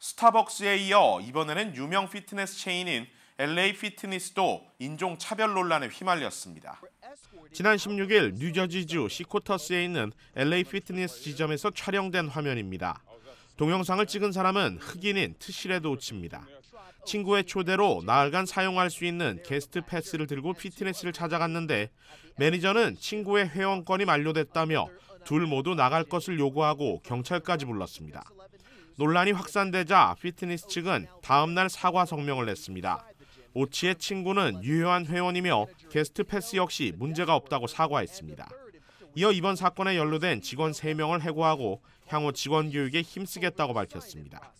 스타벅스에 이어 이번에는 유명 피트니스 체인인 LA 피트니스도 인종차별 논란에 휘말렸습니다. 지난 16일 뉴저지주 시코터스에 있는 LA 피트니스 지점에서 촬영된 화면입니다. 동영상을 찍은 사람은 흑인인 트시레도우치입니다. 친구의 초대로 나흘간 사용할 수 있는 게스트 패스를 들고 피트니스를 찾아갔는데 매니저는 친구의 회원권이 만료됐다며 둘 모두 나갈 것을 요구하고 경찰까지 불렀습니다. 논란이 확산되자 피트니스 측은 다음날 사과 성명을 냈습니다. 오치의 친구는 유효한 회원이며 게스트 패스 역시 문제가 없다고 사과했습니다. 이어 이번 사건에 연루된 직원 3명을 해고하고 향후 직원 교육에 힘쓰겠다고 밝혔습니다.